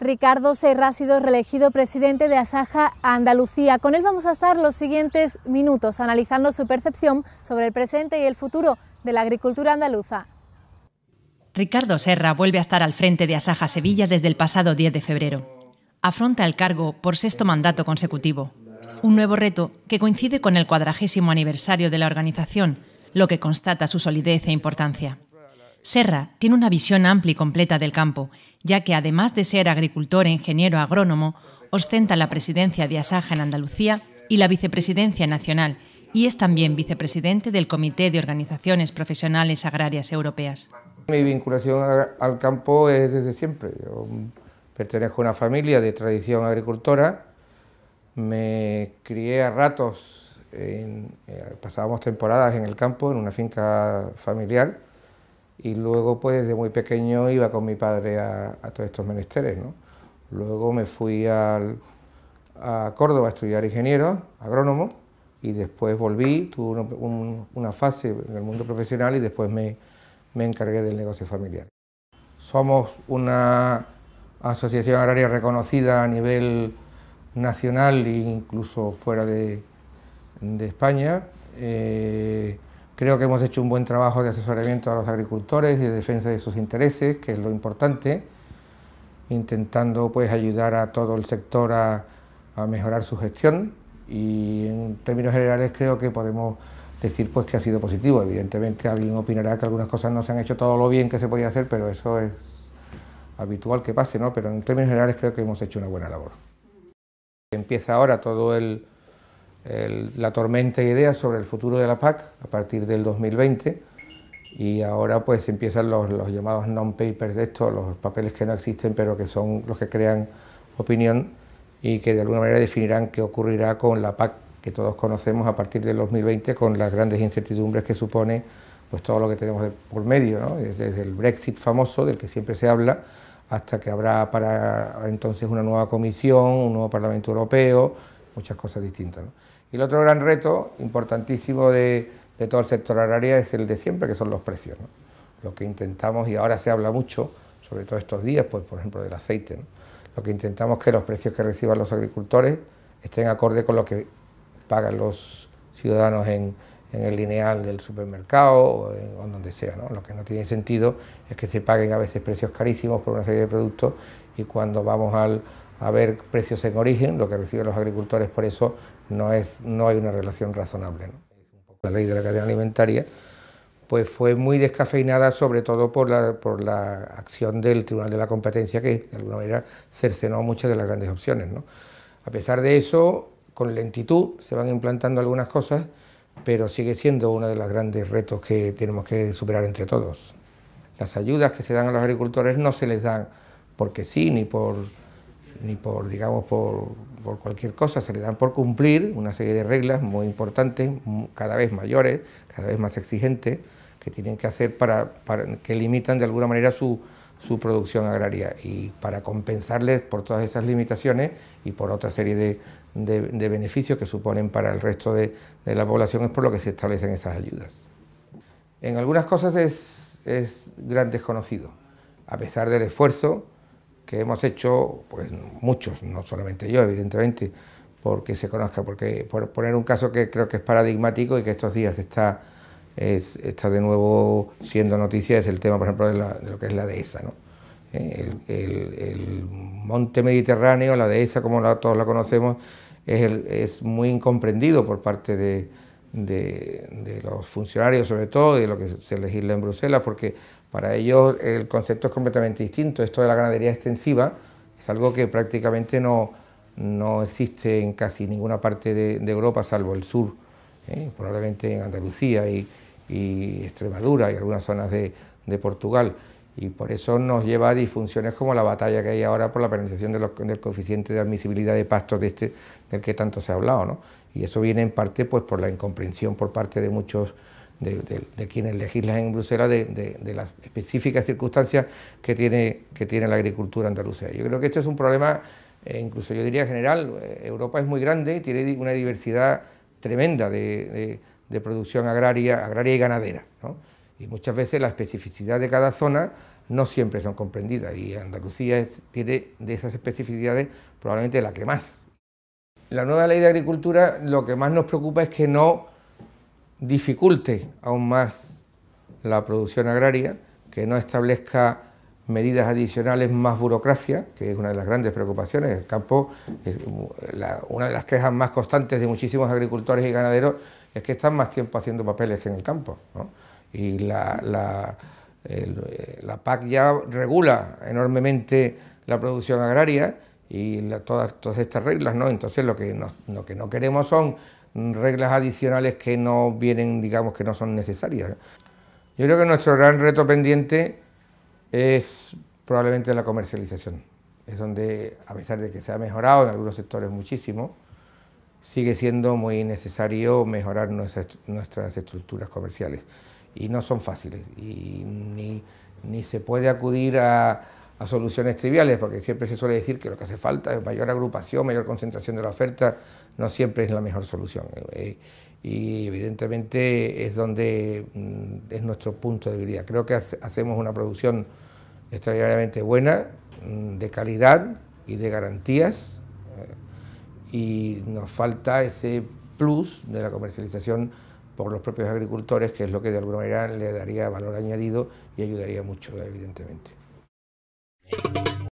Ricardo Serra ha sido reelegido presidente de Asaja Andalucía. Con él vamos a estar los siguientes minutos analizando su percepción sobre el presente y el futuro de la agricultura andaluza. Ricardo Serra vuelve a estar al frente de Asaja Sevilla desde el pasado 10 de febrero. Afronta el cargo por sexto mandato consecutivo. Un nuevo reto que coincide con el cuadragésimo aniversario de la organización, lo que constata su solidez e importancia. Serra tiene una visión amplia y completa del campo, ya que además de ser agricultor e ingeniero agrónomo, ostenta la presidencia de Asaja en Andalucía y la vicepresidencia nacional, y es también vicepresidente del Comité de Organizaciones Profesionales Agrarias Europeas. Mi vinculación al campo es desde siempre. Yo pertenezco a una familia de tradición agricultora, me crié a ratos, eh, pasábamos temporadas en el campo, en una finca familiar, y luego pues desde muy pequeño iba con mi padre a, todos estos menesteres. Luego me fui a Córdoba a estudiar ingeniero, agrónomo, y después volví, tuve una, fase en el mundo profesional y después me, encargué del negocio familiar. Somos una asociación agraria reconocida a nivel nacional e incluso fuera de, España. Eh, Creo que hemos hecho un buen trabajo de asesoramiento a los agricultores y de defensa de sus intereses, que es lo importante, intentando pues ayudar a todo el sector a, a mejorar su gestión y en términos generales creo que podemos decir pues que ha sido positivo. Evidentemente alguien opinará que algunas cosas no se han hecho todo lo bien que se podía hacer, pero eso es habitual que pase, ¿no? Pero en términos generales creo que hemos hecho una buena labor. Empieza ahora todo el la tormenta de ideas sobre el futuro de la PAC a partir del 2020 y ahora pues empiezan los, los llamados non-papers de estos, los papeles que no existen pero que son los que crean opinión y que de alguna manera definirán qué ocurrirá con la PAC que todos conocemos a partir del 2020 con las grandes incertidumbres que supone pues todo lo que tenemos por medio, ¿no? desde el Brexit famoso del que siempre se habla hasta que habrá para entonces una nueva comisión, un nuevo Parlamento Europeo, muchas cosas distintas. Y el otro gran reto importantísimo de, todo el sector agrario es el de siempre, que son los precios. Lo que intentamos, y ahora se habla mucho, sobre todo estos días, pues, por ejemplo, del aceite, lo que intentamos que los precios que reciban los agricultores estén acorde con lo que pagan los ciudadanos en, en el lineal del supermercado o, en, donde sea. ¿no? Lo que no tiene sentido es que se paguen a veces precios carísimos por una serie de productos y cuando vamos al, haber precios en origen, lo que reciben los agricultores por eso no, es, no hay una relación razonable. La ley de la cadena alimentaria pues fue muy descafeinada sobre todo por la, por la acción del Tribunal de la Competencia que de alguna manera cercenó muchas de las grandes opciones. ¿no? A pesar de eso, con lentitud se van implantando algunas cosas, pero sigue siendo uno de los grandes retos que tenemos que superar entre todos. Las ayudas que se dan a los agricultores no se les dan porque sí, ni por ni por, digamos, por, por cualquier cosa, se le dan por cumplir una serie de reglas muy importantes, cada vez mayores, cada vez más exigentes, que tienen que hacer para, que limitan de alguna manera su, producción agraria y para compensarles por todas esas limitaciones y por otra serie de, beneficios que suponen para el resto de, la población es por lo que se establecen esas ayudas. En algunas cosas es, es gran desconocido, a pesar del esfuerzo que hemos hecho, pues muchos, no solamente yo, evidentemente, porque se conozca, porque por poner un caso que creo que es paradigmático y que estos días está, está de nuevo siendo noticia, es el tema, por ejemplo, de, lo que es la dehesa, ¿no? El, monte mediterráneo, la dehesa como todos la conocemos, es muy incomprendido por parte de, de, los funcionarios, sobre todo, y de lo que se legisla en Bruselas, porque para ellos el concepto es completamente distinto. Esto de la ganadería extensiva es algo que prácticamente no, no existe en casi ninguna parte de, Europa, salvo el sur, ¿eh? probablemente en Andalucía y, y, Extremadura y algunas zonas de, Portugal y por eso nos lleva a disfunciones como la batalla que hay ahora por la penalización del coeficiente de admisibilidad de pastos de este, del que tanto se ha hablado. ¿no? Y eso viene en parte pues, por la incomprensión por parte de muchos de, quienes legislan en Bruselas de, las específicas circunstancias que tiene, que tiene la agricultura andaluza. Yo creo que esto es un problema, eh, incluso yo diría general, eh, Europa es muy grande y tiene una diversidad tremenda de, producción agraria, agraria y ganadera. Y muchas veces la especificidad de cada zona no siempre son comprendidas y Andalucía tiene de esas especificidades probablemente la que más la nueva ley de agricultura lo que más nos preocupa es que no dificulte aún más la producción agraria, que no establezca medidas adicionales más burocracia, que es una de las grandes preocupaciones. El campo, una de las quejas más constantes de muchísimos agricultores y ganaderos es que están más tiempo haciendo papeles que en el campo. Y la, la eh, PAC ya regula enormemente la producción agraria y la, todas, todas, estas reglas, ¿no? Entonces lo que, lo que no queremos son reglas adicionales que no vienen, digamos, que no son necesarias. Yo creo que nuestro gran reto pendiente es probablemente la comercialización. Es donde, a pesar de que se ha mejorado en algunos sectores muchísimo, sigue siendo muy necesario mejorar nuestras, nuestras estructuras comerciales. Y no son fáciles, y ni, ni se puede acudir a, a soluciones triviales, porque siempre se suele decir que lo que hace falta es mayor agrupación, mayor concentración de la oferta, no siempre es la mejor solución. Eh, y evidentemente es donde mm, es nuestro punto de debilidad. Creo que hacemos una producción extraordinariamente buena, mm, de calidad y de garantías, eh, y nos falta ese plus de la comercialización por los propios agricultores, que es lo que de alguna manera le daría valor añadido y ayudaría mucho, evidentemente.